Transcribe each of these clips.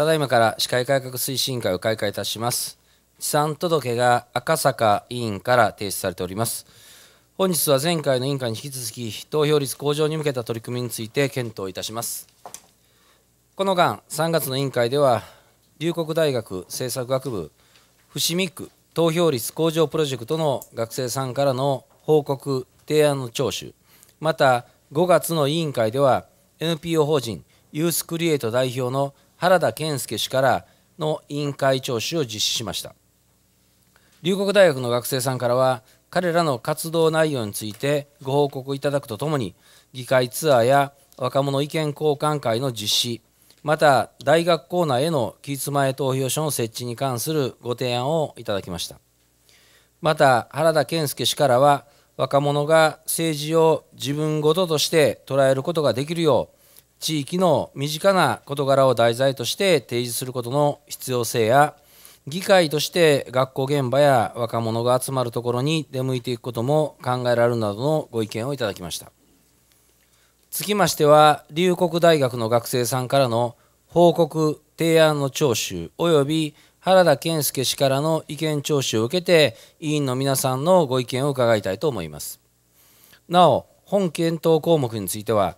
ただいまから司会改革推進会を開会いたします。持産届が赤坂委員から提出されております。本日は前回の委員会に引き続き、投票率向上に向けた取り組みについて検討いたします。この間、3月の委員会では、龍谷大学政策学部伏見区投票率向上プロジェクトの学生さんからの報告、提案の聴取、また5月の委員会では NPO 法人ユースクリエイト代表の原田健介氏からの委員会聴取を実施しました龍谷大学の学生さんからは彼らの活動内容についてご報告いただくとともに議会ツアーや若者意見交換会の実施また大学構内への期日前投票所の設置に関するご提案をいただきましたまた原田健介氏からは若者が政治を自分ごととして捉えることができるよう地域の身近な事柄を題材として提示することの必要性や議会として学校現場や若者が集まるところに出向いていくことも考えられるなどのご意見をいただきましたつきましては龍谷大学の学生さんからの報告提案の聴取及び原田健介氏からの意見聴取を受けて委員の皆さんのご意見を伺いたいと思いますなお本検討項目については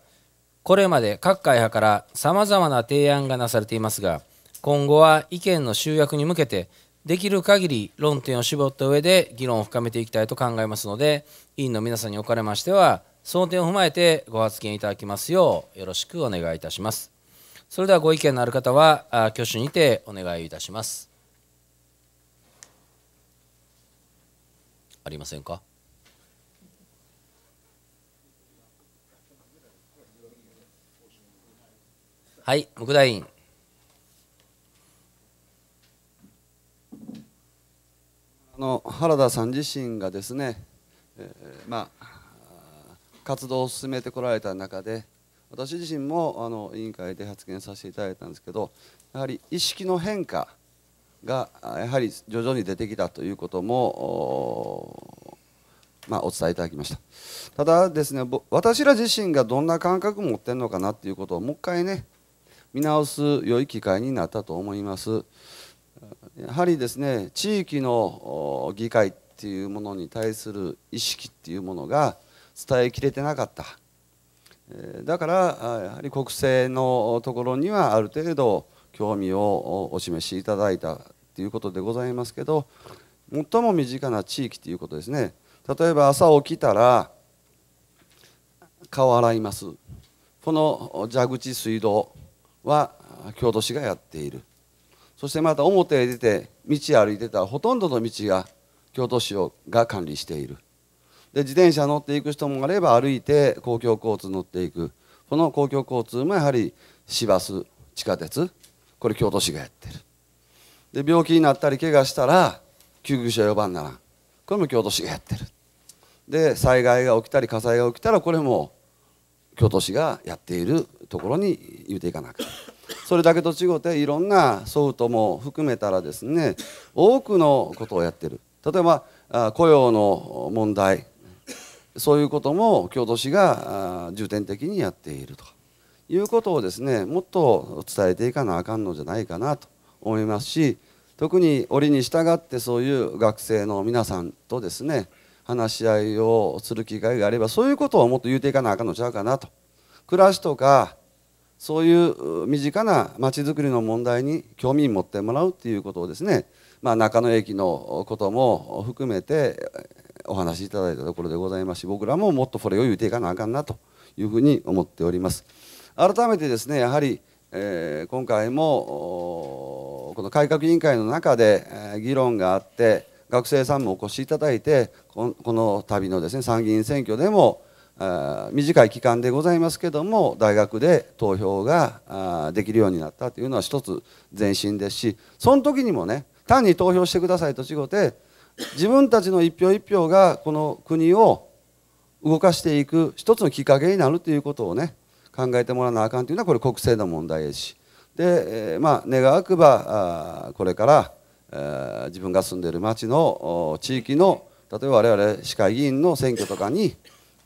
これまで各会派からさまざまな提案がなされていますが今後は意見の集約に向けてできる限り論点を絞った上で議論を深めていきたいと考えますので委員の皆さんにおかれましてはその点を踏まえてご発言いただきますようよろしくお願いいたしますそれではご意見のある方は挙手にてお願いいたしますありませんかはい、木大院。あの原田さん自身がですね、えー、まあ活動を進めてこられた中で、私自身もあの委員会で発言させていただいたんですけど、やはり意識の変化がやはり徐々に出てきたということも。まあ、お伝えいただきましたただですね私ら自身がどんな感覚を持ってるのかなっていうことをもう一回ね見直す良い機会になったと思います。やはりですね地域の議会っていうものに対する意識っていうものが伝えきれてなかっただからやはり国政のところにはある程度興味をお示しいただいたということでございますけど最も身近な地域ということですね例えば朝起きたら顔洗いますこの蛇口水道は京都市がやっているそしてまた表へ出て道歩いてたほとんどの道が京都市をが管理しているで自転車乗っていく人もあれば歩いて公共交通乗っていくこの公共交通もやはり市バス地下鉄これ京都市がやってるで病気になったり怪我したら救急車呼ばんならんこれも京都市がやってるで災害が起きたり火災が起きたらこれも京都市がやっているところに言うていかなくそれだけと違っていろんなソフトも含めたらですね多くのことをやってる例えば雇用の問題そういうことも京都市が重点的にやっているということをですねもっと伝えていかなあかんのじゃないかなと思いますし特に折に従ってそういう学生の皆さんとですね話し合いをする機会があればそういうことをもっと言うていかなあかんのちゃうかなと暮らしとかそういう身近なまちづくりの問題に興味持ってもらうっていうことをですね、まあ、中野駅のことも含めてお話しいただいたところでございますし僕らももっとこれを言うていかなあかんなというふうに思っております。改めてですねやはり、えー、今回もこの改革委員会の中で、えー、議論があって学生さんもお越しいただいてこの度のですね参議院選挙でも短い期間でございますけども大学で投票ができるようになったというのは一つ前進ですしその時にもね単に投票してくださいと違って自分たちの一票一票がこの国を動かしていく一つのきっかけになるということをね考えてもらわなあかんというのはこれ国政の問題ですしで、えまあ、願わくばこれから、え自分が住んでいる町の地域の例えば我々市会議員の選挙とかに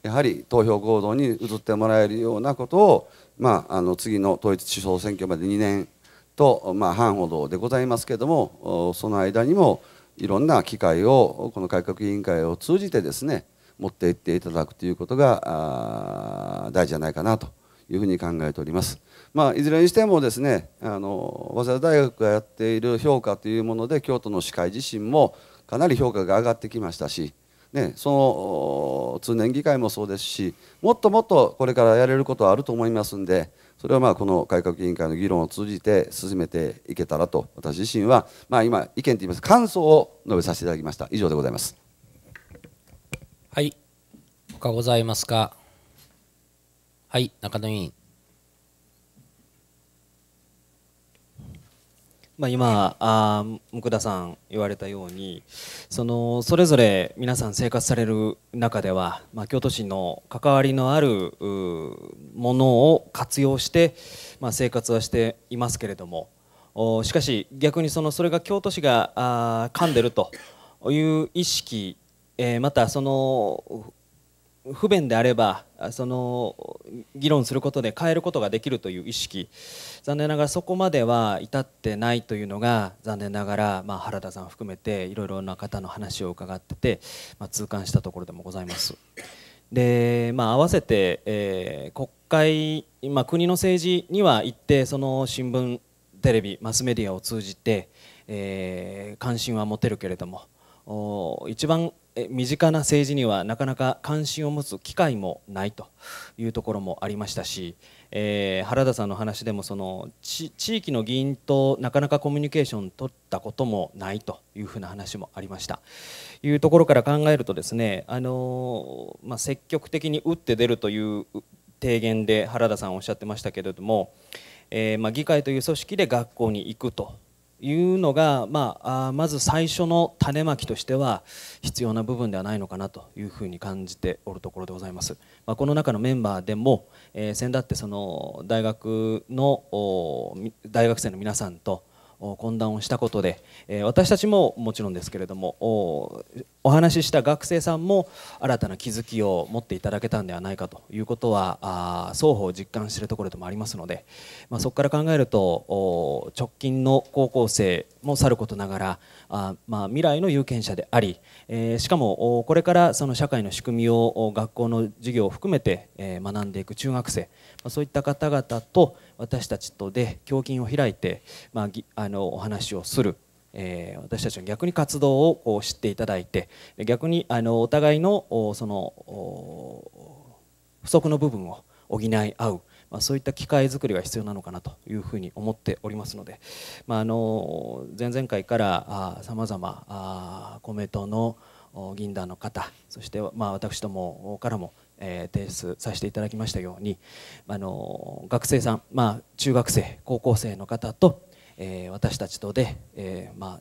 やはり投票行動に移ってもらえるようなことを、まあ、あの次の統一地方選挙まで2年と、まあ、半ほどでございますけれどもその間にもいろんな機会をこの改革委員会を通じてですね持っていっていただくということが大事じゃないかなというふうに考えております。まあ、いずれにしてもですねあの早稲田大学がやっている評価というもので京都の歯科医自身もかなり評価が上がってきましたしね、その通年議会もそうですしもっともっとこれからやれることはあると思いますんでそれはまあこの改革委員会の議論を通じて進めていけたらと私自身は、まあ、今意見といいます感想を述べさせていただきました以上でございますはい他ございますかはい中野委員まあ、今あ向田さん言われたようにそのそれぞれ皆さん生活される中では、まあ、京都市の関わりのあるものを活用して、まあ、生活はしていますけれどもしかし逆にそのそれが京都市があ噛んでるという意識、えー、またその不便であればその議論することで変えることができるという意識残念ながらそこまでは至ってないというのが残念ながら、まあ、原田さん含めていろいろな方の話を伺ってて、まあ、痛感したところでもございます。でまあ、合わせて、えー、国会、まあ、国の政治には行ってその新聞テレビマスメディアを通じて、えー、関心は持てるけれども一番身近な政治にはなかなか関心を持つ機会もないというところもありましたし、えー、原田さんの話でもその地域の議員となかなかコミュニケーション取ったこともないというふうな話もありましたいうところから考えるとですね、あのまあ、積極的に打って出るという提言で原田さんおっしゃってましたけれども、えー、まあ議会という組織で学校に行くというのが、まあ、まず最初の種まきとしては必要な部分ではないのかなというふうに感じておるところでございます、まあ、この中のメンバーでも、えー、先だってその大学の大学生の皆さんと懇談をしたことで私たちももちろんですけれどもお話しした学生さんも新たな気づきを持っていただけたんではないかということは双方実感しているところでもありますので、まあ、そこから考えると直近の高校生もさることながらあ、まあ、未来の有権者であり、えしかもこれからその社会の仕組みを学校の授業を含めて学んでいく中学生、まそういった方々と私たちとで胸筋を開いて、まあ、あのお話をする。えー、私たちの逆に活動を知っていただいて逆にあのお互いのその不足の部分を補い合う、まあ、そういった機会づくりが必要なのかなというふうに思っておりますので、まあ、あの前々回からさまざま公明党の議員団の方そしてまあ私どもからもえ提出させていただきましたようにあの学生さん、まあ、中学生高校生の方と、えー、私たちとで、えーまあ、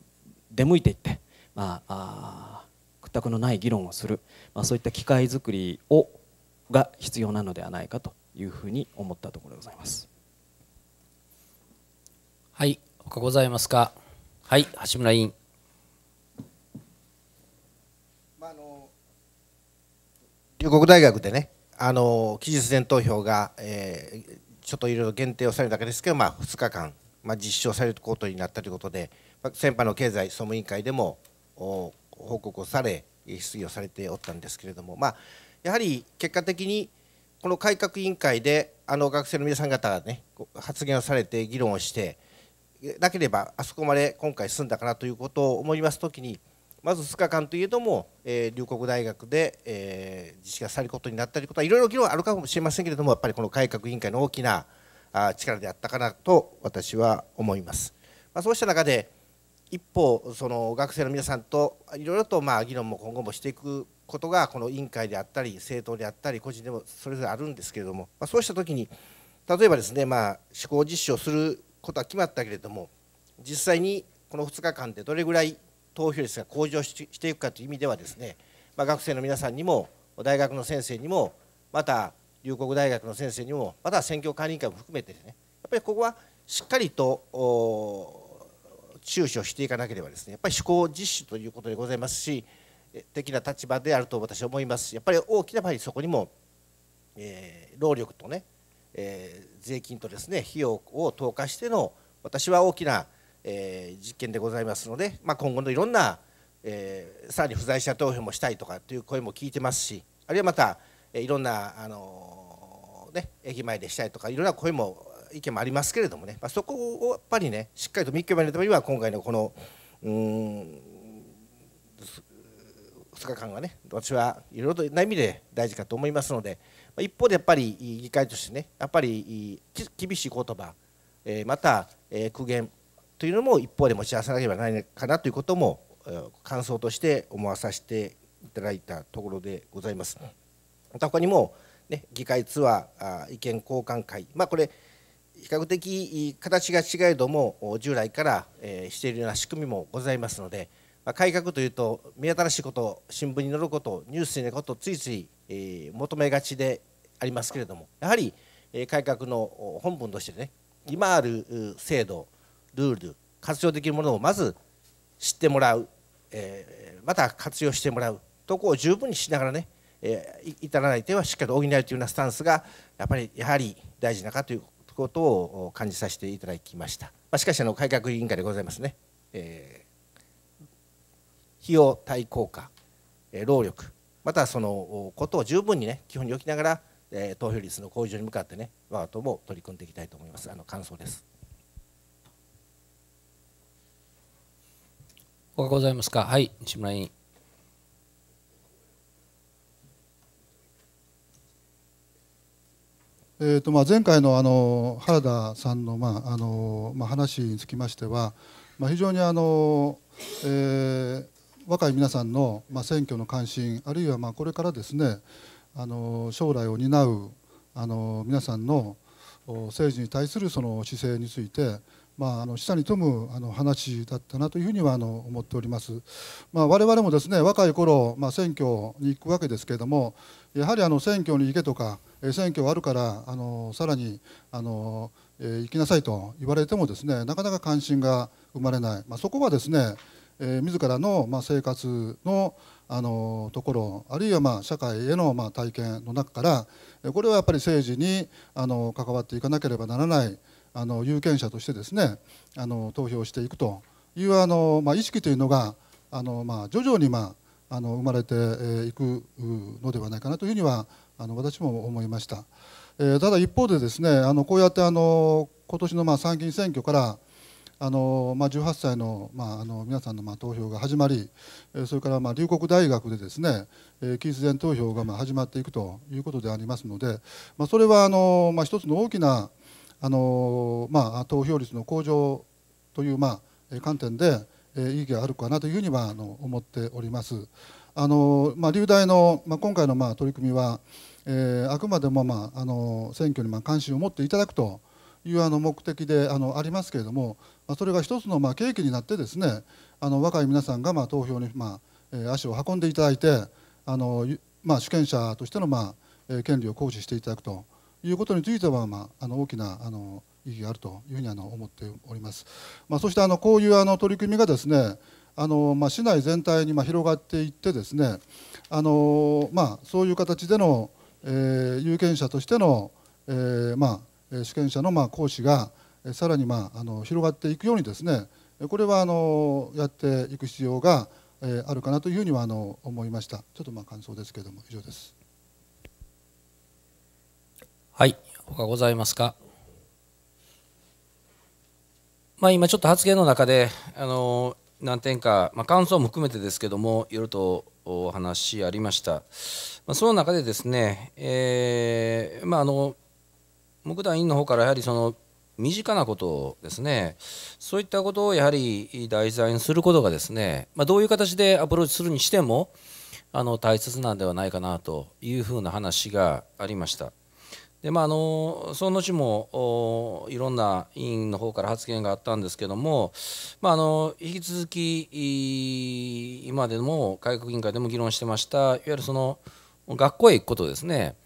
出向いていって、まあ、あ屈託のない議論をする、まあ、そういった機会づくりをが必要なのではないかというふうに思ったところでございます。はい、他ございますか。はい、橋村委員。龍谷大学でねあの期日前投票が、えー、ちょっといろいろ限定をされるだけですけど、まあ、2日間、まあ、実証されることになったということで、まあ、先般の経済総務委員会でも報告をされ質疑をされておったんですけれども、まあ、やはり結果的にこの改革委員会であの学生の皆さん方が、ね、発言をされて議論をしてなければあそこまで今回進んだかなということを思いますときにまず2日間といえども、えー、龍谷大学で、えー、実施がされることになったりことはいろいろ議論あるかもしれませんけれどもやっぱりこの改革委員会の大きなあ力であったかなと私は思います。まあ、そうした中で一方その学生の皆さんといろいろとまあ議論も今後もしていくことがこの委員会であったり政党であったり個人でもそれぞれあるんですけれども、まあ、そうした時に例えばですねまあ施行実施をすることは決まったけれども実際にこの2日間でどれぐらい投票率が向上していくかという意味ではですね、まあ、学生の皆さんにも大学の先生にもまた龍谷大学の先生にもまた選挙管理委員会も含めてですねやっぱりここはしっかりと注視をしていかなければですねやっぱり思考実施ということでございますし的な立場であると私は思いますやっぱり大きな場合そこにも、えー、労力とね、えー、税金とですね費用を投下しての私は大きなえー、実験でございますので、まあ、今後のいろんな、えー、さらに不在者投票もしたいとかという声も聞いてますしあるいはまた、えー、いろんな、あのー、ね、駅前でしたいとかいろんな声も意見もありますけれどもね、まあ、そこをやっぱりねしっかりと見極めるためには今回のこのうん2日間はね私はいろいろとな意味で大事かと思いますので、まあ、一方でやっぱり議会としてねやっぱり厳しい言葉、えー、また、えー、苦言というのも一方で持ち合わせなければならないかなということも感想として思わさせていただいたところでございます。他にも、ね、議会ツアー意見交換会、まあ、これ比較的形が違えども従来からしているような仕組みもございますので改革というと目新しいこと新聞に載ることニュースに載ることついつい求めがちでありますけれどもやはり改革の本文としてね今ある制度ルール活用できるものをまず知ってもらう、えー、また活用してもらうとこを十分にしながらね、えー、至らない点はしっかり補うというようなスタンスがやっぱりやはり大事なかということを感じさせていただきました、まあ、しかしあの改革委員会でございますね、えー、費用対効果、えー、労力またそのことを十分にね基本に置きながら、えー、投票率の向上に向かってね我が党も取り組んでいきたいと思いますあの感想です。お他ございますかはい西村委員えーとまあ、前回のあの原田さんの,、まああのまあ、話につきましては、まあ、非常にあの、えー、若い皆さんの、まあ、選挙の関心あるいはまあこれからですねあの将来を担うあの皆さんの政治に対するその姿勢について、まあ、あの下に富むあの話だったなというふうにはあの思っております。まあ、我々もですね若い頃、まあ、選挙に行くわけですけれどもやはりあの選挙に行けとか選挙あるからあのさらにあの、えー、行きなさいと言われてもですねなかなか関心が生まれない、まあ、そこはですね、えー、自らの、まあ、生活のあのところあるいはまあ社会へのまあ体験の中からこれはやっぱり政治にあの関わっていかなければならない。あの有権者としてですねあの投票していくというあの、まあ、意識というのがあの、まあ、徐々に、まあ、あの生まれていくのではないかなというふうにはあの私も思いました、えー、ただ一方でですねあのこうやってあの今年のまあ参議院選挙からあのまあ、18歳の,、まあ、あの皆さんのまあ投票が始まりそれからまあ龍谷大学でですね期日前投票がまあ始まっていくということでありますので、まあ、それはあの、まあ、一つの大きなあのまあ、投票率の向上という、まあ、観点で、え意義があるかなというふうにはあの思っております。あのまあ、流大の、まあ、今回の、まあ、取り組みは、えあくまでも、まあ、あの選挙に、まあ、関心を持っていただくというあの目的であのありますけれども、まあ、それが一つの、まあ、契機になってですねあの若い皆さんが、まあ、投票に、まあえ足を運んでいただいてあの、まあ、主権者としての、まあ、権利を行使していただくと。いうことについては、まあ、あの大きなあの意義があるというふうにあの思っております。まあ、そしてあのこういうあの取り組みがですねあのまあ、市内全体にまあ広がっていってですねあの、まあ、そういう形での、えー、有権者としての、えーまあ、主権者のまあ行使がさらに、まあ、あの広がっていくようにですねこれはあのやっていく必要があるかなというふうにはあの思いました。ちょっとまあ感想ですけれども以上です。はい、他ございますか。まあ、今ちょっと発言の中で、あの何点か、まあ、感想も含めてですけども、いろいろとお話ありました。まあ、その中でですね、えー、まあの木田委員の方からやはりその身近なことですね、そういったことをやはり題材にすることがですね、まあ、どういう形でアプローチするにしても、あの大切なんではないかなというふうな話がありました。でまあ、あのその後もいろんな委員の方から発言があったんですけども、まあ、あの引き続き今でも改革委員会でも議論してましたいわゆるその学校へ行くことですね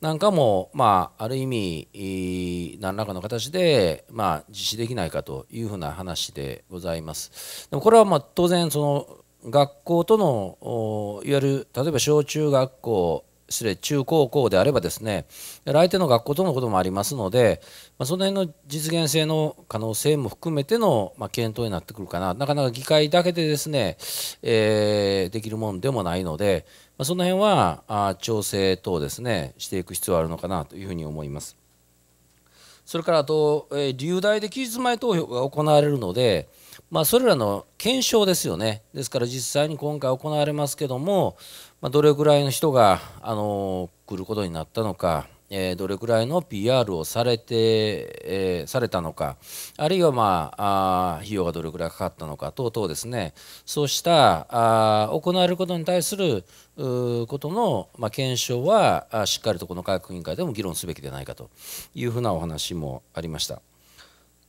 なんかも、まあ、ある意味何らかの形で、まあ、実施できないかというふうな話でございます。でもこれはまあ当然その学校とのいわゆる例えば小中学校失礼中高校であればですね来店の学校とのこともありますので、まあ、その辺の実現性の可能性も含めての、まあ、検討になってくるかななかなか議会だけでですね、えー、できるもんでもないので、まあ、その辺はあ調整等ですねしていく必要があるのかなというふうに思います。それからあと、えー、理で期日前投票が行われるので、まあ、それらの検証ですよね、ですから実際に今回行われますけども、まあ、どれぐらいの人が、あの来ることになったのか、えー、どれぐらいの PR をされて、えー、されたのか、あるいは、まあ、あ費用がどれぐらいかかったのか等々ですね、そうしたあ行われることに対することの、まあ、検証はあ、しっかりとこの科学委員会でも議論すべきではないかというふうなお話もありました。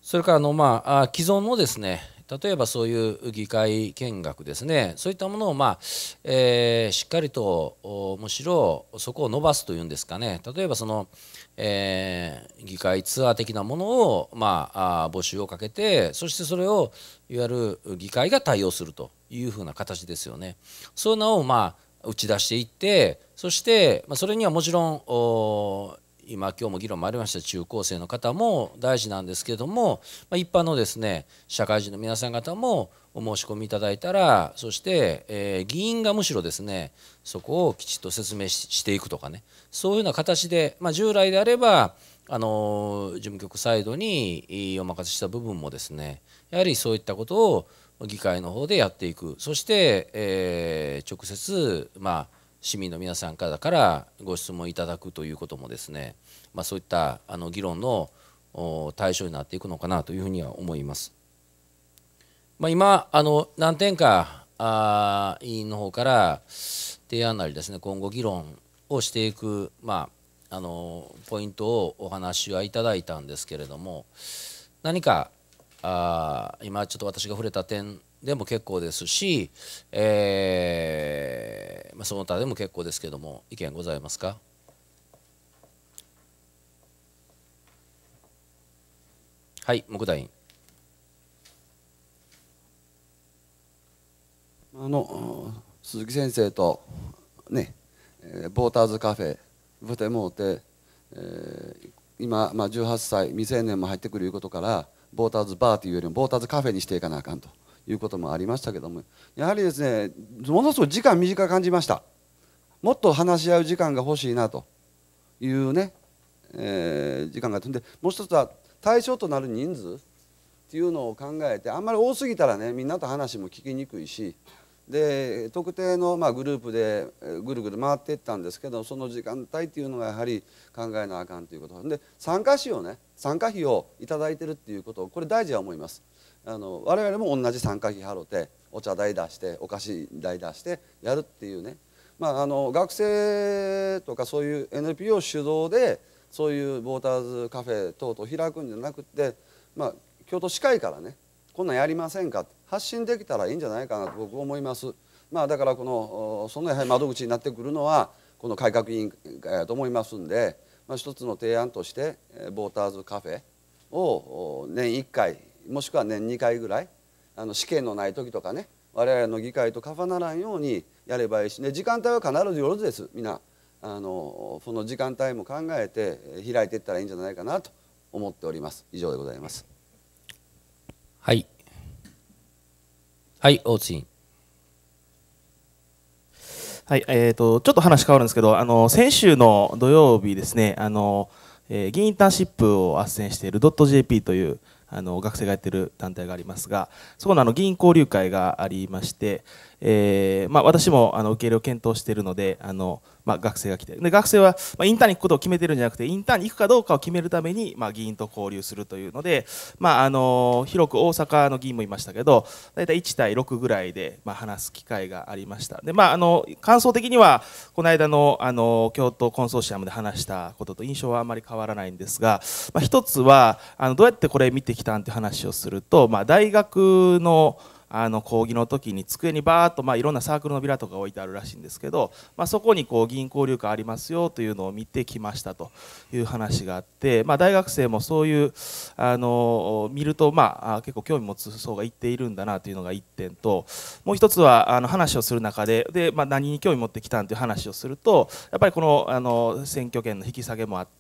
それからの、まあ、既存のですね、例えばそういう議会見学ですねそういったものを、まあえー、しっかりとむしろそこを伸ばすというんですかね例えばその、えー、議会ツアー的なものを、まあ、あ募集をかけてそしてそれをいわゆる議会が対応するというふうな形ですよね。そういうのを、まあ、打ち出していってそして、まあ、それにはもちろん今今日も議論もありました中高生の方も大事なんですけども、まあ、一般のですね社会人の皆さん方もお申し込みいただいたらそして、えー、議員がむしろですねそこをきちっと説明していくとかねそういうような形で、まあ、従来であればあの事務局サイドにお任せした部分もですねやはりそういったことを議会の方でやっていくそして、えー、直接まあ市民の皆さんからからご質問いただくということもですね、まあ、そういったあの議論の対象になっていくのかなというふうには思います。まあ、今あの何点かあ委員の方から提案なりですね今後議論をしていく、まあ、あのポイントをお話はいただいたんですけれども何かあ今ちょっと私が触れた点でも結構ですし、えー、その他でも結構ですけども意見ございますかはい木大員あの鈴木先生とねボーターズカフェブテモーテ、えー、今、まあ、18歳未成年も入ってくるいうことからボーターズバーというよりもボーターズカフェにしていかなあかんと。いうこともありましたけどもやはりですねものすごい時間短く感じましたもっと話し合う時間が欲しいなというね、えー、時間があってでもう一つは対象となる人数っていうのを考えてあんまり多すぎたらねみんなと話も聞きにくいしで特定のまあグループでぐるぐる回っていったんですけどその時間帯っていうのがやはり考えなあかんということで参加費をね参加費を頂いてるっていうことこれ大事は思います。あの我々も同じ参加費払ってお茶代出してお菓子代出してやるっていうね、まあ、あの学生とかそういう NPO 主導でそういうボーターズカフェ等々開くんじゃなくて、まあ、京都市会からねこんなんやりませんか発信できたらいいんじゃないかなと僕思います。まあ、だからこのそのやはり窓口になってくるのはこの改革委員会だと思いますんで、まあ、一つの提案としてボーターズカフェを年1回もしくは年2回ぐらいあの試験のない時とかね我々の議会と重ならんようにやればいいし、ね、時間帯は必ず夜ですみんなあのその時間帯も考えて開いていったらいいんじゃないかなと思っております以上でございますはいはい大津委はいえーと、ちょっと話変わるんですけどあの先週の土曜日ですねあの、えー、議員インターンシップを斡旋している .jp というあの学生がやってる団体がありますがそこのあの議員交流会がありまして、えーまあ、私もあの受け入れを検討しているのであの、まあ、学生が来てで学生は、まあ、インターンに行くことを決めてるんじゃなくてインターンに行くかどうかを決めるために、まあ、議員と交流するというので、まあ、あの広く大阪の議員もいましたけど大体1対6ぐらいで、まあ、話す機会がありましたで、まあ、あの感想的にはこの間のあの京都コンソーシアムで話したことと印象はあまり変わらないんですが、まあ、一つはあのどうやってこれ見てきたんって話をすると、まあ、大学のあの講義の時に机にバーッとまあいろんなサークルのビラとか置いてあるらしいんですけど、まあ、そこにこう銀行流会ありますよというのを見てきましたという話があって、まあ、大学生もそういうあの見るとまあ結構興味持つ層がいっているんだなというのが1点ともう1つはあの話をする中でで、まあ、何に興味持ってきたんという話をするとやっぱりこのあの選挙権の引き下げもあって、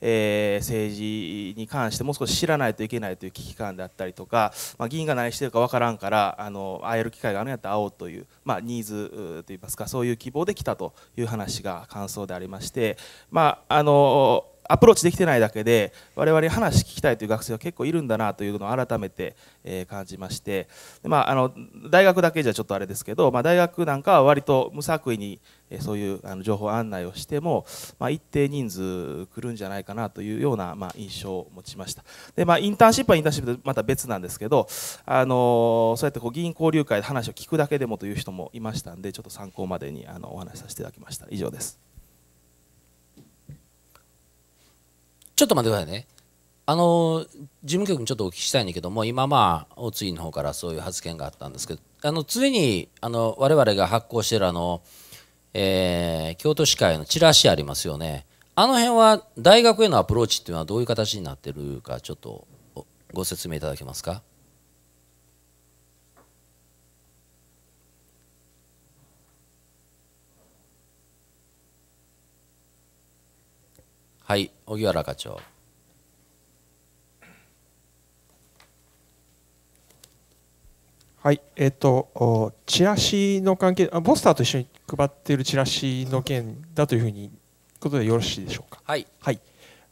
えー、政治に関してもう少し知らないといけないという危機感であったりとか、まあ、議員が何してるか分からんからあの会える機会があるんやったら会おうという、まあ、ニーズといいますかそういう希望で来たという話が感想でありまして、まあ、あのアプローチできてないだけで我々話聞きたいという学生は結構いるんだなというのを改めて、え感じましてで、まあ、あの大学だけじゃちょっとあれですけど、まあ、大学なんかは割と無作為にそういうあの情報案内をしても、まあ、一定人数来るんじゃないかなというような、ま印象を持ちましたで、まあ、インターンシップはインターンシップでまた別なんですけど、あのそうやってこう議員交流会で話を聞くだけでもという人もいましたんでちょっと参考までにあのお話しさせていただきました以上です。ちょっと待ってくださいね。あの事務局にちょっとお聞きしたいんだけども今まあ大津委員の方からそういう発言があったんですけどあの常にあの我々が発行してるあの、えー、京都市会のチラシありますよねあの辺は大学へのアプローチっていうのはどういう形になってるかちょっとご説明いただけますかはい、荻原課長。はい、えっ、ー、と、チラシの関係、あ、ポスターと一緒に配っているチラシの件だというふうに、ことでよろしいでしょうか。はい。はい。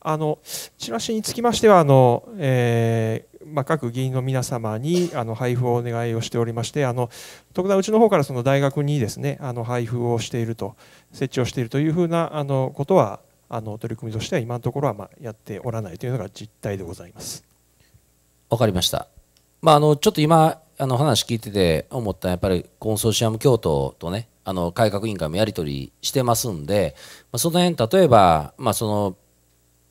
あの、チラシにつきましては、あの、えー、まあ、各議員の皆様にあの配布をお願いをしておりましてあの特段うちの方からその大学にですねあの配布をしていると設置をしているというふうなあのことはあの取り組みとしては今のところはまあやっておらないというのが実態でございます。わかりました。まあ、あのちょっと今あの話聞いてて思ったやっぱりコンソーシアム京都とねあの改革委員会もやり取りしてますんで、まあ、その辺例えば、まあ、その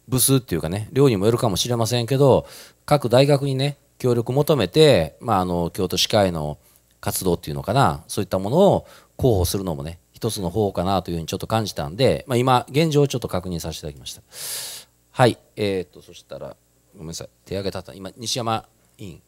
部数っていうかね量にもよるかもしれませんけど各大学にね協力求めて、まあ、あの京都市会の活動っていうのかなそういったものを広報するのもね一つの方かなというふうにちょっと感じたんで、まあ、今現状をちょっと確認させていただきましたはいえー、っとそしたらごめんなさい手上げたった今西山委員、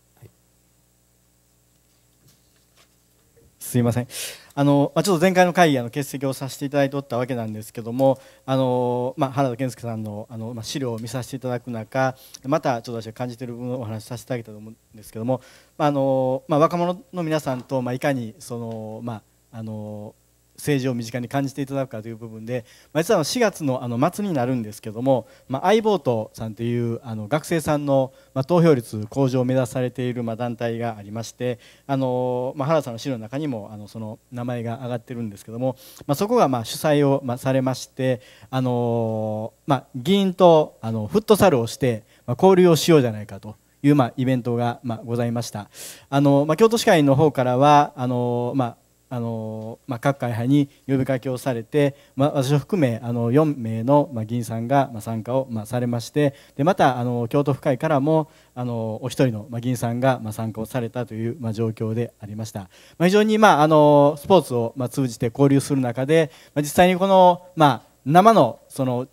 すいませんあのまあ、ちょっと前回の会議あの欠席をさせていただいておったわけなんですけどもあの、まあ、原田健介さんのあの、まあ、資料を見させていただく中またちょっと私は感じている部分をお話しさせていただけたと思うんですけども、まああのまあ、若者の皆さんと、まあ、いかにその、まああの政治を身近に感じていただくかという部分で、まあ、実は4月のあの末になるんですけども、まあ、相棒党さんというあの学生さんの、まあ、投票率向上を目指されている、まあ、団体がありましてあの、まあ、原さんの資料の中にもあのその名前が挙がってるんですけども、まあ、そこがまあ主催を、まあ、されましてあの、まあ、議員とあのフットサルをして、まあ、交流をしようじゃないかと。いうまあイベントがまあございました。あのまあ京都市会の方からはあのまああのまあ、各会派に呼びかけをされて、まあ、私を含めあの4名の、まあ、議員さんが、まあ、参加を、まあ、されましてでまたあの京都府会からもあのお一人の、まあ、議員さんが、まあ、参加をされたという、まあ、状況でありました、まあ、非常に、まあ、あのスポーツを、まあ、通じて交流する中で、まあ、実際にこの、まあ、生のその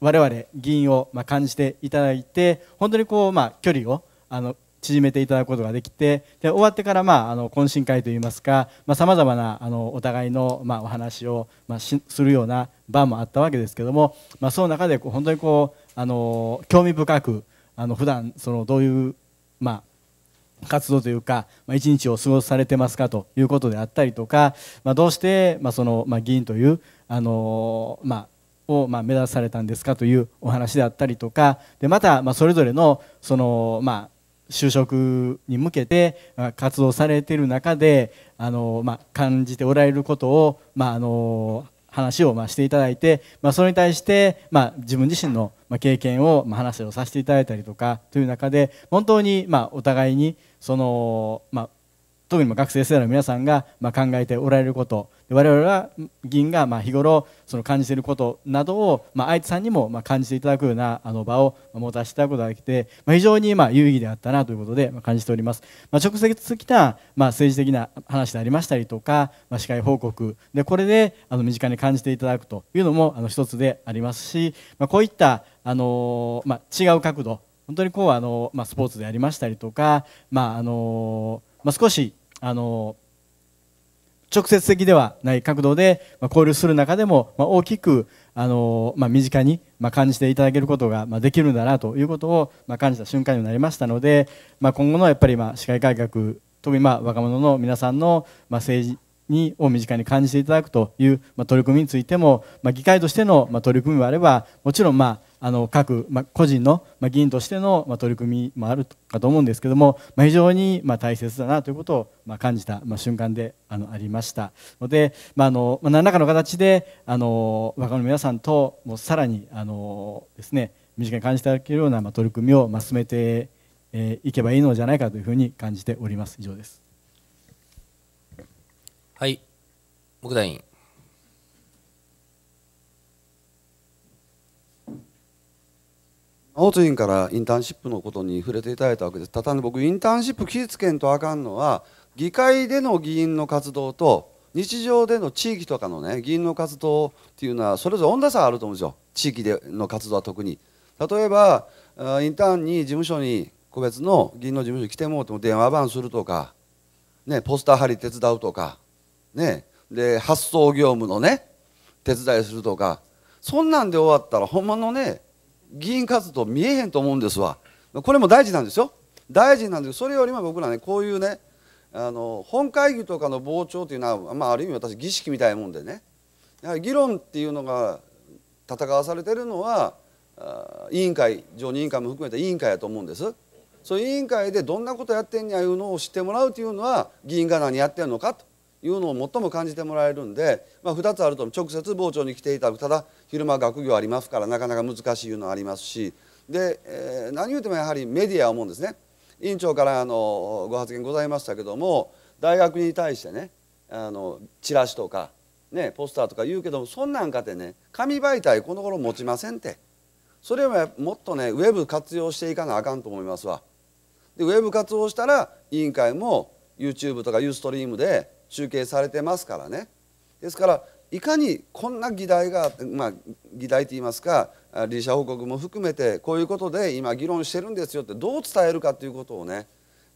我々議員を、まあ、感じていただいて本当にこう、まあ、距離をあの縮めていただくことができてで終わってから、まあ、あの懇親会といいますかさまざ、まなあのお互いの、まあ、お話を、まあ、するような場もあったわけですけども、まあ、その中でこう本当にこうあの興味深くあの普段そのどういう、まあ、活動というか、まあ、一日を過ごされてますかということであったりとか、まあ、どうして、まあそのまあ、議員というあの、まあ、をまあ目指されたんですかというお話であったりとかでまたまあそれぞれのそのまあ就職に向けて活動されている中であの、まあ、感じておられることを、まあ、あの話をまあしていただいて、まあ、それに対して、まあ、自分自身の経験をま話をさせていただいたりとかという中で本当にまあお互いにその、まあ、特に学生世代の皆さんがま考えておられること我々は議員がま日頃その感じていることなどをまあ愛知さんにもま感じていただくようなあの場を持たせていただくことができて、ま非常にま有意義であったなということで感じております、まあ、直接来たま政治的な話でありましたりとか、まあ、司会報告でこれであの身近に感じていただくというのもあの一つでありますし、まこういったあの、ま違う角度本当にこうあの、まスポーツでありましたりとか、まああのまあ、少しあの直接的ではない角度で、ま交流する中でも、ま大きくあの、まあ、身近に、ま感じていただけることが、まできるんだなということを、ま感じた瞬間になりましたので、まあ、今後のやっぱり、ま司会改革特に、ま若者の皆さんの、ま政治にを身近に感じていただくという、ま取り組みについても、ま議会としての、ま取り組みはあればもちろん、まああの各、まあ、個人の、まあ、議員としての、まあ、取り組みもあるかと思うんですけども、まあ、非常に、まあ、大切だなということを、まあ、感じた、まあ、瞬間であのありましたので、まああのまあ、何らかの形であの若者の皆さんともうさらにあのです、ね、身近に感じていただけるような、まあ、取り組みを、まあ、進めて、えー、いけばいいのじゃないかというふうに感じております。以上ですはい木田委員大津院からインターンシップのことに触れていただいたわけですただね僕インターンシップ気ぃつけんとあかんのは議会での議員の活動と日常での地域とかのね議員の活動っていうのはそれぞれ温度差あると思うんですよ地域での活動は特に例えばインターンに事務所に個別の議員の事務所に来てもうても電話番するとか、ね、ポスター貼り手伝うとか、ね、で発送業務のね手伝いするとかそんなんで終わったらほんまのね議員活動見えへんと思うんですわこれも大事なんですよ大事なんですそれよりも僕らねこういうねあの本会議とかの傍聴というのは、まあ、ある意味私儀式みたいなもんでねやはり議論っていうのが戦わされてるのは委員会常任委員会も含めて委員会やと思うんですそういう委員会でどんなことやってんやいうのを知ってもらうというのは議員が何やってるのかというのを最も感じてもらえるんで、まあ、2つあると直接傍聴に来ていただくただ昼間学業ありますからなかなか難しいいうのありますしで、えー、何言うてもやはりメディアを思うんですね。委員長からあのご発言ございましたけども大学に対してねあのチラシとか、ね、ポスターとか言うけどもそんなんかでね紙媒体この頃持ちませんってそれはもっとねウェブ活用していかなあかんと思いますわ。でウェブ活用したら委員会も YouTube とか Ustream で中継されてますからねですからいかにこんな議題があって、まあ、議題といいますか理者報告も含めてこういうことで今議論してるんですよってどう伝えるかということをね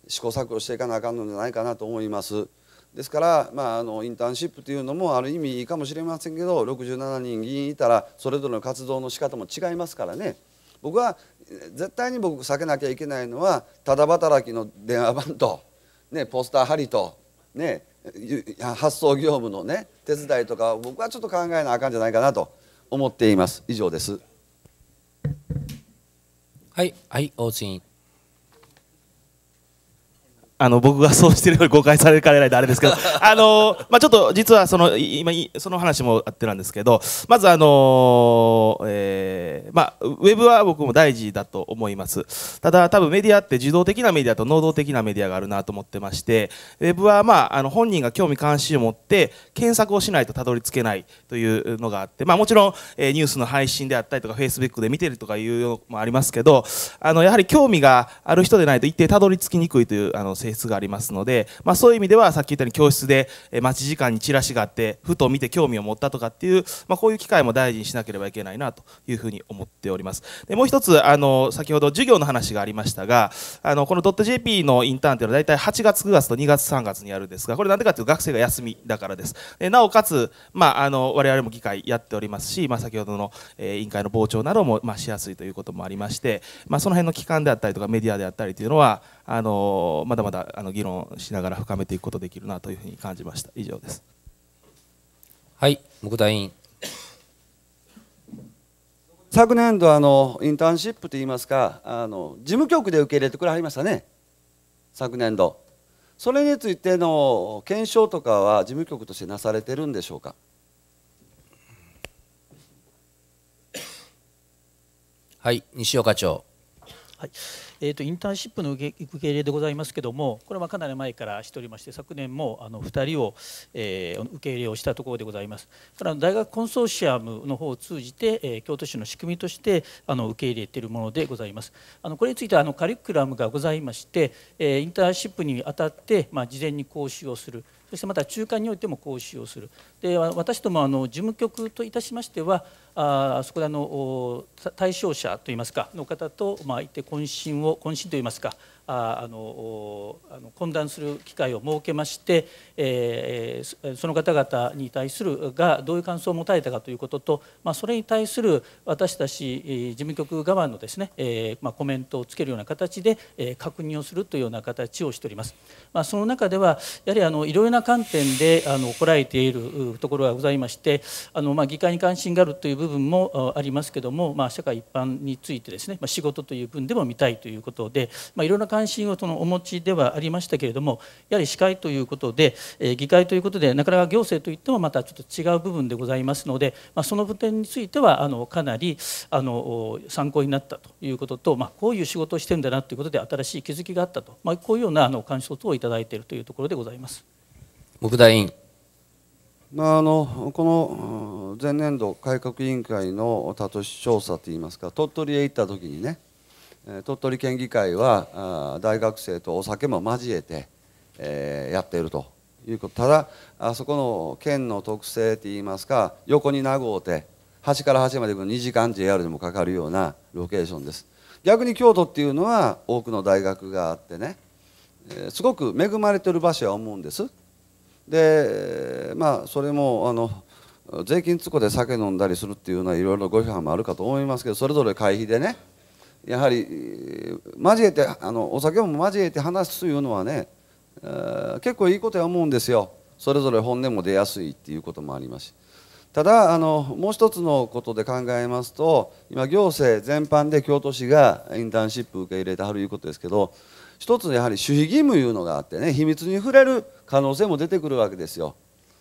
試行錯誤していかなあかんのじゃないかなと思います。ですから、まあ、あのインターンシップというのもある意味いいかもしれませんけど67人議員いたらそれぞれの活動の仕方も違いますからね僕は絶対に僕避けなきゃいけないのはただ働きの電話番と、ね、ポスター貼りと、ね、発送業務のね手伝いとか僕はちょっと考えなあかんじゃないかなと思っています以上ですはいはい大津委員あの僕がそうしてるより誤解されかねないであれですけど あのまあちょっと実はその今その話もあってなんですけどまずあのえー、まあウェブは僕も大事だと思いますただ多分メディアって自動的なメディアと能動的なメディアがあるなと思ってましてウェブはまああの本人が興味関心を持って検索をしないとたどり着けないというのがあってまあもちろん、えニュースの配信であったりとかフェイスブックで見てるとかいうのもありますけどあのやはり興味がある人でないと一定たどり着きにくいというあの性性質がありますので、まあ、そういう意味ではさっき言ったように教室で待ち時間にチラシがあってふと見て興味を持ったとかっていう、まあ、こういう機会も大事にしなければいけないなというふうに思っております。でもう一つあの先ほど授業の話がありましたがあのこの .jp のインターンというのは大体8月9月と2月3月にやるんですがこれなんでかというと学生が休みだからです。でなおかつ、まあ、あの我々も議会やっておりますし、まあ、先ほどの、え委員会の傍聴なども、まあ、しやすいということもありまして、まあ、その辺の機関であったりとかメディアであったりというのはあのまだまだあの議論しながら深めていくことできるなというふうに感じました以上ですはい木田委員昨年度あのインターンシップといいますかあの事務局で受け入れてくれはりましたね昨年度それについての検証とかは事務局としてなされてるんでしょうかはい西尾課長はいえーと、インターンシップの受け入れでございますけどもこれはかなり前からしておりまして昨年もあの2人を、えー、受け入れをしたところでございます。これ大学コンソーシアムの方を通じて、えー、京都市の仕組みとしてあの受け入れているものでございます。あのこれについてあのカリキュラムがございまして、えー、インターンシップにあたって、まあ、事前に講習をする。そしてまた中間においても講習をするで私どもあの事務局といたしましてはあそこであの対象者といいますかの方と、まあ、いて懇親を懇親といいますかああのあの懇談する機会を設けまして、えー、その方々に対するがどういう感想を持たれたかということと、まあ、それに対する私たち事務局側のですね、えーまあ、コメントをつけるような形で、えー、確認をするというような形をしております。まあ、その中ではやはりあのいろいろな観点であの来られているところがございましてあの、まあ、議会に関心があるという部分分もありますけども、まあ、社会一般についてですね、まあ、仕事という分でも見たいということで、まあ、いろんな関心をそのお持ちではありましたけれどもやはり司会ということで、えー、議会ということでなかなか行政といってもまたちょっと違う部分でございますので、まあ、その点についてはあのかなりあの参考になったということと、まあ、こういう仕事をしてんだなということで新しい気づきがあったと、まあ、こういうようなあの感想等をいただいているというところでございます。木田委員まあ、あのこの前年度改革委員会のた都市調査といいますか鳥取へ行った時にね鳥取県議会は大学生とお酒も交えて、えやっているということただあそこの県の特性といいますか横に名護をて端から端まで行く2時間 JR でもかかるようなロケーションです逆に京都っていうのは多くの大学があってね、えすごく恵まれてる場所は思うんですでまあそれもあの税金つこで酒飲んだりするっていうのはいろいろご批判もあるかと思いますけどそれぞれ会費でねやはり交えてあのお酒も交えて話すというのはね、えー、結構いいことや思うんですよそれぞれ本音も出やすいっていうこともありますしただあのもう一つのことで考えますと今行政全般で京都市がインターンシップ受け入れてはるいうことですけど一つやはり守秘義務いうのがあってね秘密に触れる可能性も出てくるわけですよ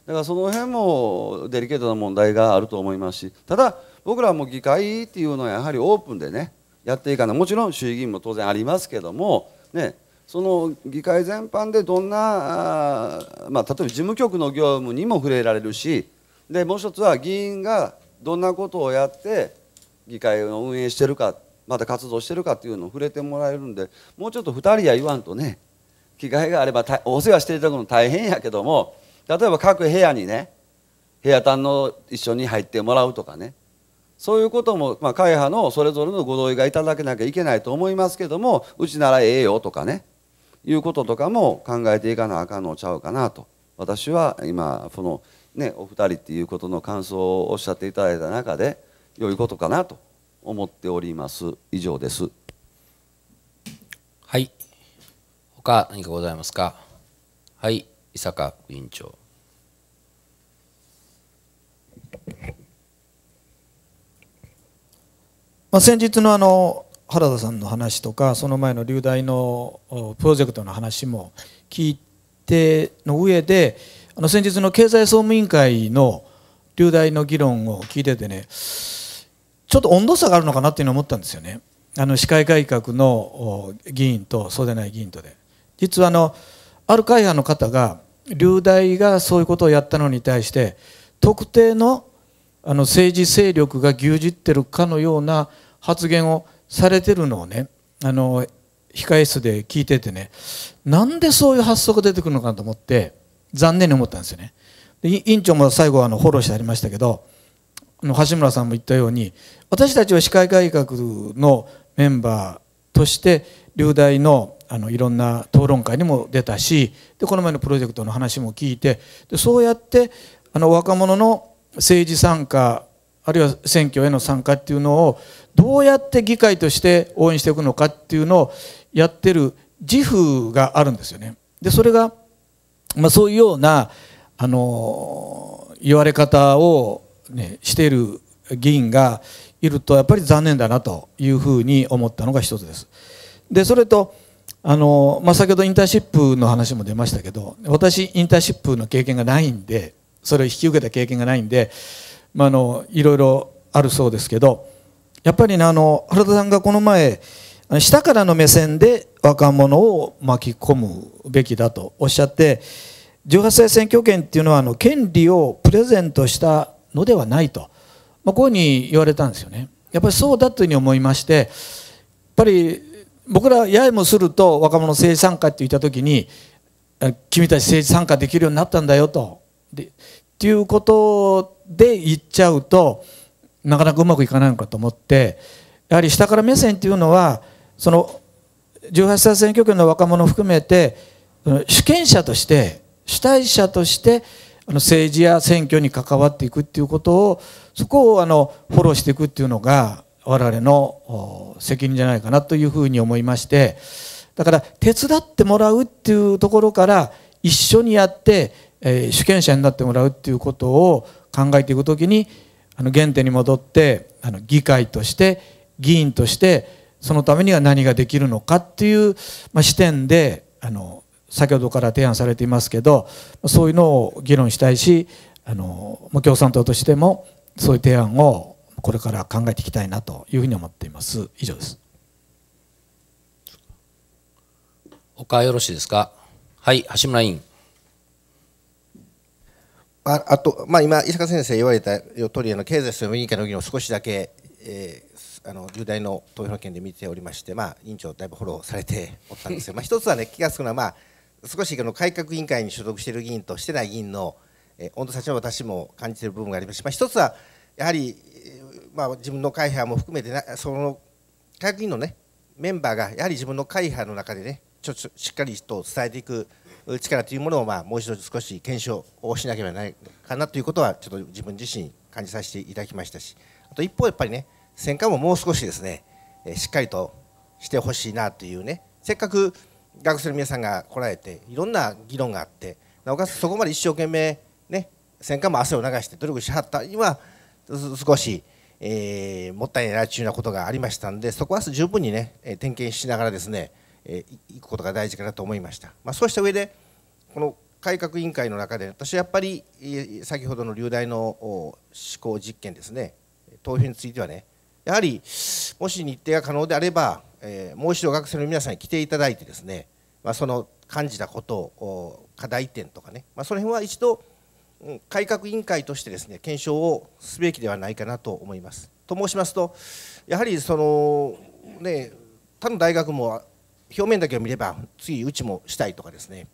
だからその辺もデリケートな問題があると思いますしただ僕らも議会っていうのはやはりオープンでねやっていかないもちろん衆議院も当然ありますけどもねその議会全般でどんなまあ、例えば事務局の業務にも触れられるしでもう一つは議員がどんなことをやって議会を運営してるかまだ活動してるかっていうのを触れてもらえるんでもうちょっと2人や言わんとね着替えがあればお世話していただくの大変やけども例えば各部屋にね部屋担の一緒に入ってもらうとかねそういうことも、まあ、会派のそれぞれのご同意がいただけなきゃいけないと思いますけどもうちならええよとかねいうこととかも考えていかなあかんのちゃうかなと私は今このねお二人っていうことの感想をおっしゃっていただいた中で良いことかなと思っております以上ですはい他何かございますかはい伊坂委員長まあ、先日のあの原田さんの話とかその前の流大のプロジェクトの話も聞いての上であの先日の経済総務委員会の流大の議論を聞いててねちょっと温度差があるのかなっていうのを思ったんですよねあの市会改革の議員とそうでない議員とで実はあのある会派の方が流大がそういうことをやったのに対して特定のあの政治勢力が牛耳ってるかのような発言をされてるのをねあの控え室で聞いててねなんでそういう発想が出てくるのかと思って残念に思ったんですよね。で委員長も最後あのフォローしてありましたけど橋村さんも言ったように私たちは司会改革のメンバーとして両大のあのいろんな討論会にも出たしでこの前のプロジェクトの話も聞いてでそうやってあの若者の政治参加あるいは選挙への参加っていうのをどうやって議会として応援していくのかっていうのをやってる自負があるんですよね。でそれが、まあ、そういうようなあの言われ方を、ね、している議員がいるとやっぱり残念だなというふうに思ったのが一つです。でそれとあの、まあ、先ほどインターシップの話も出ましたけど私インターシップの経験がないんでそれを引き受けた経験がないんで、まあのいろいろあるそうですけどやっぱりねあの原田さんがこの前下からの目線で若者を巻き込むべきだとおっしゃって18歳選挙権っていうのはあの権利をプレゼントしたのではないと。まあ、こういうふうに言われたんですよねやっぱりそうだというふうに思いましてやっぱり僕らややもすると若者政治参加って言った時に君たち政治参加できるようになったんだよと。でっていうことで言っちゃうとなかなかうまくいかないのかと思ってやはり下から目線っていうのはその18歳選挙権の若者を含めて主権者として主体者としてあの政治や選挙に関わっていくっていうことをそこをあのフォローしていくっていうのが我々の責任じゃないかなというふうに思いましてだから手伝ってもらうっていうところから一緒にやって、えー、主権者になってもらうっていうことを考えていくときにあの原点に戻ってあの議会として議員としてそのためには何ができるのかっていう、まあ、視点であの先ほどから提案されていますけどそういうのを議論したいしあの共産党としてもそういう提案をこれから考えていきたいなというふうに思っています以上です他よろしいですかはい橋村委員ああと、まあ、今、伊坂先生言われた通りあり、経済政務委員会の議論を少しだけ、えー、あの重大の投票の件で見ておりまして、まあ、委員長、だいぶフォローされておったんですが、まあ、一つは、ね、気が付くのは、まあ、少しの改革委員会に所属している議員としてない議員の温度差しを私も感じている部分がありまして、まあ、一つはやはり、まあ、自分の会派も含めてその改革委員の、ね、メンバーがやはり自分の会派の中でねちょしっかりと伝えていく力というものを、まあ、もう一度少し検証をしなければなないかなということはちょっと自分自身感じさせていただきましたしあと一方やっぱりね戦艦ももう少しですねしっかりとしてほしいなというねせっかく学生の皆さんが来られていろんな議論があってなおかつそこまで一生懸命ね戦艦も汗を流して努力しはった今少し、えー、もったいないうなことがありましたんでそこは十分にね点検しながらですねえー、くことが大事かなと思いました。まあ、そうした上でこの改革委員会の中で私はやっぱり先ほどの流大の思考実験ですね投票についてはねやはりもし日程が可能であれば、えー、もう一度学生の皆さんに来ていただいてですね、まあ、その感じたことを課題点とかね、まあ、その辺は一度改革委員会としてですね検証をすべきではないかなと思います。と申しますとやはりその、ね、他の大学も表面だけを見れば次うちもしたいとかですね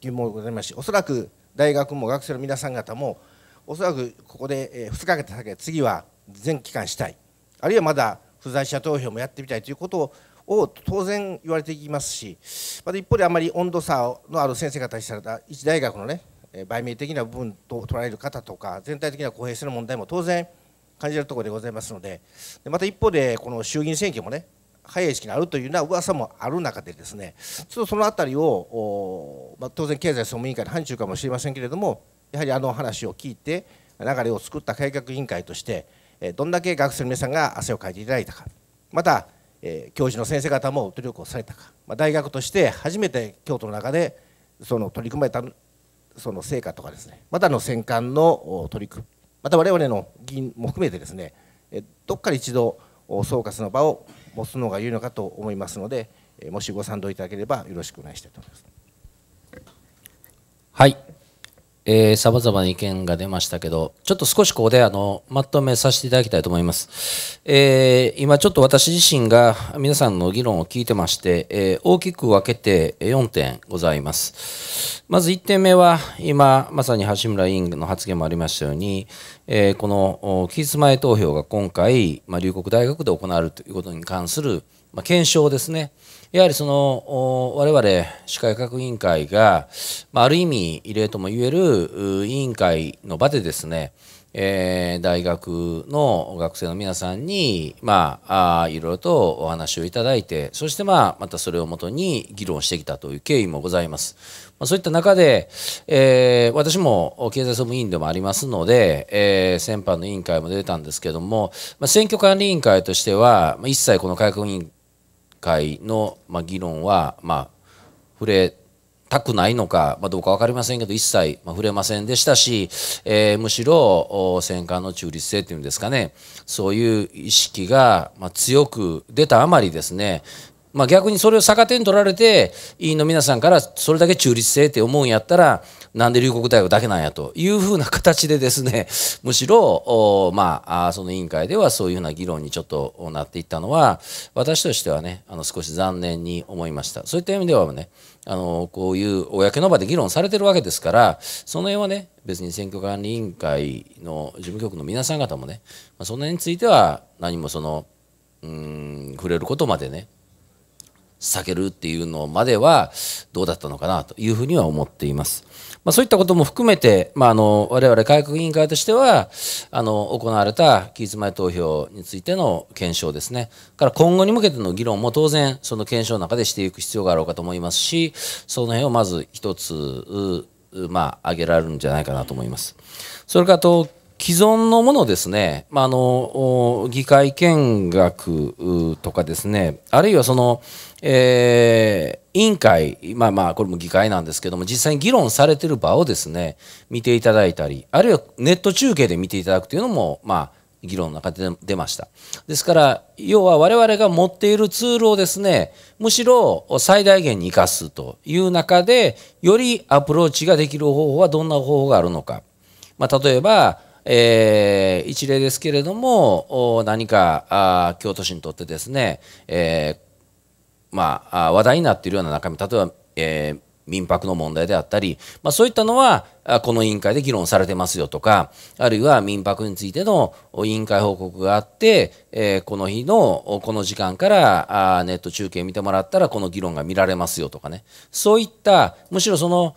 疑問ございますしおそらく大学も学生の皆さん方もおそらくここで2日かけ次は全期間したいあるいはまだ不在者投票もやってみたいということを当然言われていきますしまた一方であまり温度差のある先生方にされた一大学のね売名的な部分と捉える方とか全体的な公平性の問題も当然感じるところでございますのででまた一方でこの衆議院選挙もね早い時期にあるというような噂もある中でですねちょっとその辺りを、まあ、当然経済総務委員会の範疇かもしれませんけれどもやはりあの話を聞いて流れを作った改革委員会としてどんだけ学生の皆さんが汗をかいていただいたかまた教授の先生方も努力をされたか、ま大学として初めて京都の中でその取り組まれたその成果とかですねまたの戦艦の取り組みまた我々の議員も含めてですねどっかで一度総括の場を持つのがいいのかと思いますのでもしご賛同いただければよろしくお願いしたいと思います。はいえま様々な意見が出ましたけど、ちょっと少しここであの、まとめさせていただきたいと思います。えー、今ちょっと私自身が皆さんの議論を聞いてまして、えー、大きく分けて4点ございます。まず1点目は、今まさに橋村委員の発言もありましたように、えー、この期日前投票が今回、まあ、龍谷大学で行われるということに関する、まあ、検証ですね。やはりその我々歯会各委員会が、まあ、ある意味異例とも言える委員会の場でですねえー、大学の学生の皆さんに、まあ、あいろいろとお話をいただいて、そして、まあ、またそれをもとに議論してきたという経緯もございます。まあ、そういった中で、えー、私も経済総務委員でもありますので、えー、先般の委員会も出たんですけども、まあ、選挙管理委員会としては、まあ、一切この改革委員会の、まあ、議論は、まあ、触れたくないのか、まあ、どうか分かりませんけど一切、まあ、触れませんでしたし、えー、むしろ戦艦の中立性というんですかねそういう意識が、まあ、強く出たあまりですね、まあ、逆にそれを逆手に取られて委員の皆さんからそれだけ中立性って思うんやったらなんで龍谷大学だけなんやというふうな形でですね むしろまあ、その委員会ではそういうふうな議論にちょっとなっていったのは私としてはねあの少し残念に思いましたそういった意味ではねあのこういう公の場で議論されてるわけですからその辺はね別に選挙管理委員会の事務局の皆さん方もね、まあ、その辺については何もそのうん触れることまでね避けるっていうのまではどうだったのかなというふうには思っています。まあ、そういったことも含めて、まあ、あの我々改革委員会としてはあの行われた期日前投票についての検証ですねから今後に向けての議論も当然その検証の中でしていく必要があろうかと思いますしその辺をまず一つまあ、挙げられるんじゃないかなと思います。それから東既存のものですね、まあ、あの議会見学とかですね、あるいはその、えー、委員会、まあまあ、これも議会なんですけども、実際に議論されてる場をですね、見ていただいたり、あるいはネット中継で見ていただくというのも、まあ、議論の中で出ました。ですから、要は我々が持っているツールをですね、むしろ最大限に生かすという中で、よりアプローチができる方法はどんな方法があるのか。まあ、例えば、えー、一例ですけれども何かあ京都市にとってですね、えー、まあ、話題になっているような中身例えば、えー民泊の問題であったり、まあ、そういったのはこの委員会で議論されてますよとかあるいは民泊についての委員会報告があって、えー、この日のこの時間からあネット中継見てもらったらこの議論が見られますよとかねそういったむしろその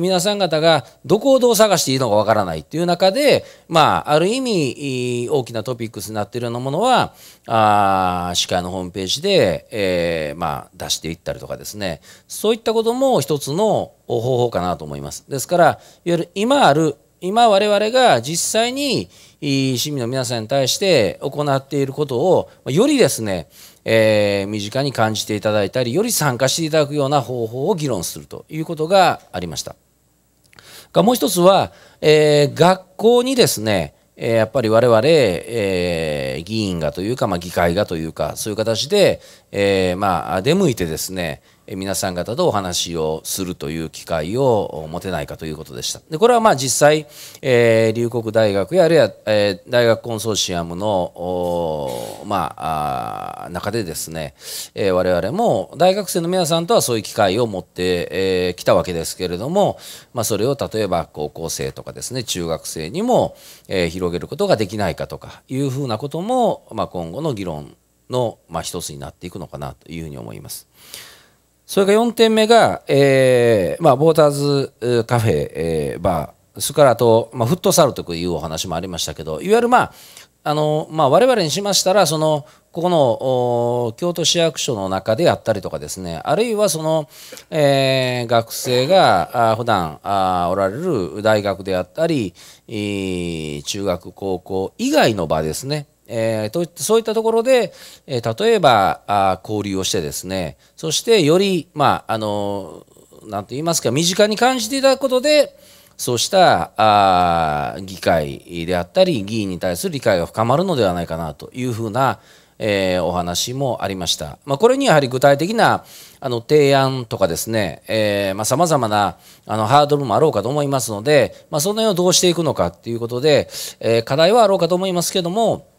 皆さん方がどこをどう探していいのかわからないっていう中で、まあ、ある意味大きなトピックスになっているようなものはあ司会のホームページで、えー、まあ、出していったりとかですねそういったことも一つの方法かなと思います。ですからいわゆる今ある今我々が実際に市民の皆さんに対して行っていることをよりですねえー、身近に感じていただいたりより参加していただくような方法を議論するということがありましたがもう一つは、えー、学校にですね、えやっぱり我々、えー、議員がというか、まあ、議会がというかそういう形で、えーまあ、出向いてですね、皆さん方とお話をするという機会を持てないかということでした。でこれはまあ実際、えー、龍谷大学やあるいは、えー、大学コンソーシアムのまあ中でですね、えー、我々も大学生の皆さんとはそういう機会を持ってき、えー、たわけですけれども、まあ、それを例えば高校生とかですね中学生にも、えー、広げることができないかとかいうふうなことも、まあ、今後の議論の、まあ、一つになっていくのかなというふうに思います。それから4点目が、えーまあ、ボーターズカフェ、えー、バー、スカからと、まあ、フットサルというお話もありましたけど、いわゆる、まああのまあ、我々にしましたら、そのここの京都市役所の中であったりとかですね、あるいはその、えー、学生があ普段あおられる大学であったり、中学、高校以外の場ですね、えー、そういったところで、えー、例えばあ交流をしてですねそしてよりまああの何と言いますか身近に感じていただくことでそうしたあ議会であったり議員に対する理解が深まるのではないかなというふうな、えー、お話もありました。まあ、これにやはり具体的なあの提案とかですね、えー、まあ、様々なあのハードルもあろうかと思いますので、まあ、その辺をどうしていくのかっていうことで、えー、課題はあろうかと思いますけども、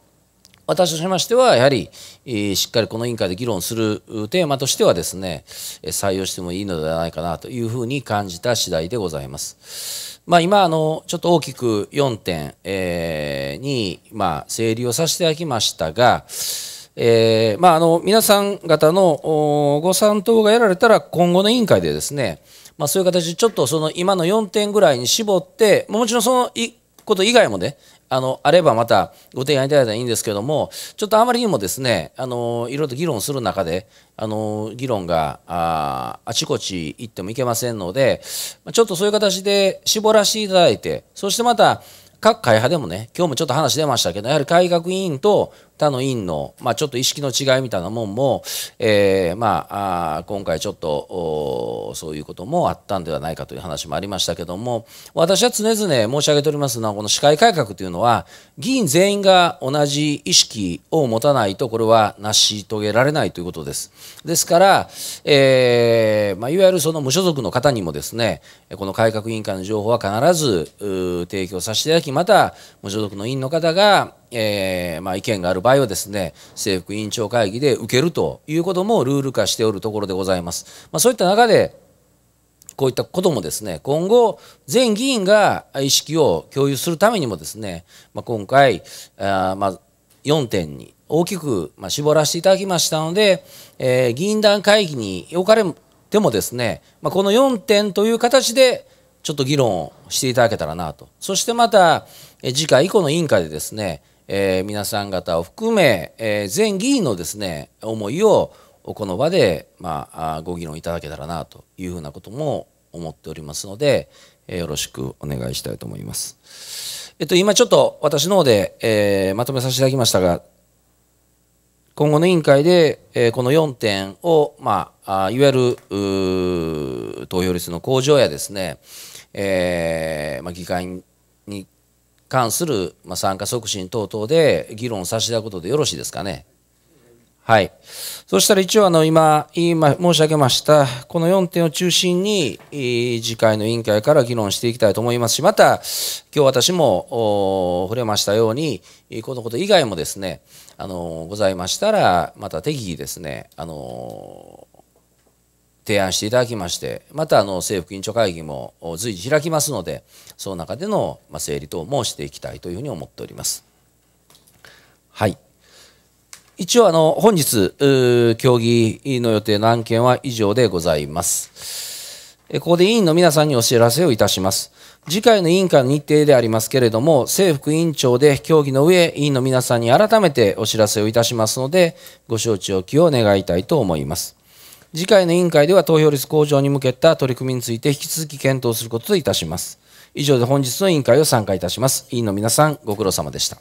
私としましては、やはり、えー、しっかりこの委員会で議論するテーマとしてはですね、採用してもいいのではないかなというふうに感じた次第でございます。まあ、今、あの、ちょっと大きく4点、えー、に、まあ、整理をさせていただきましたが、えー、まあ、あの、皆さん方のご参同が得られたら、今後の委員会でですね、まあ、そういう形でちょっとその今の4点ぐらいに絞って、もちろんそのこと以外もね、あの、あればまたご提案いただいたらいいんですけども、ちょっとあまりにもですね、あの、いろいろと議論する中で、あの、議論が、ああちこち行ってもいけませんので、ちょっとそういう形で絞らせていただいて、そしてまた、各会派でもね、今日もちょっと話出ましたけど、やはり改革委員と他の委員の、まあ、ちょっと意識の違いみたいなもんも、えー、まあ、あ今回ちょっとそういうこともあったんではないかという話もありましたけども私は常々申し上げておりますのはこの司会改革というのは議員全員が同じ意識を持たないとこれは成し遂げられないということです。ですから、えー、まあ、いわゆるその無所属の方にもですねこの改革委員会の情報は必ず提供させていただきまた無所属の委員の方がえー、まあ、意見がある場合はですね制服委員長会議で受けるということもルール化しておるところでございます。まあ、そういった中でこういったこともですね、今後、全議員が意識を共有するためにもですね、まあ、今回、あまあ4点に大きく絞らせていただきましたので、えー、議員団会議におかれてもですね、まあ、この4点という形で、ちょっと議論をしていただけたらなと。そしてまた、次回以降の委員会でですね、えー、皆さん方を含め、えー、全議員のですね思いをこの場で、まあ、ご議論いただけたらなというふうなことも思っておりますので、えー、よろしくお願いしたいと思います。えっと、今ちょっと私の方で、えー、まとめさせていただきましたが、今後の委員会で、えー、この4点を、まあ、あいわゆる投票率の向上やですね、えーまあ、議会関する、ま参加促進等々で議論を差し出ことでよろしいですかね。はい。そしたら一応あの今、今申し上げました、この4点を中心に、次回の委員会から議論していきたいと思いますし、また、今日私も触れましたように、このこと以外もですね、あの、ございましたら、また適宜ですね、あの、提案していただきまして、またあの政府委員長会議も随時開きますので、その中での整理等もしていきたいというふうに思っております。はい。一応あの本日協議の予定の案件は以上でございます。ここで委員の皆さんにお知らせをいたします。次回の委員会の日程でありますけれども、政府委員長で協議の上、委員の皆さんに改めてお知らせをいたしますので、ご承知おきを願いたいと思います。次回の委員会では投票率向上に向けた取り組みについて引き続き検討することといたします。以上で本日の委員会を参加いたします。委員の皆さん、ご苦労様でした。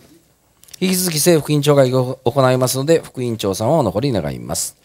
引き続き政府委員長会を行いますので、副委員長さんをお残り願います。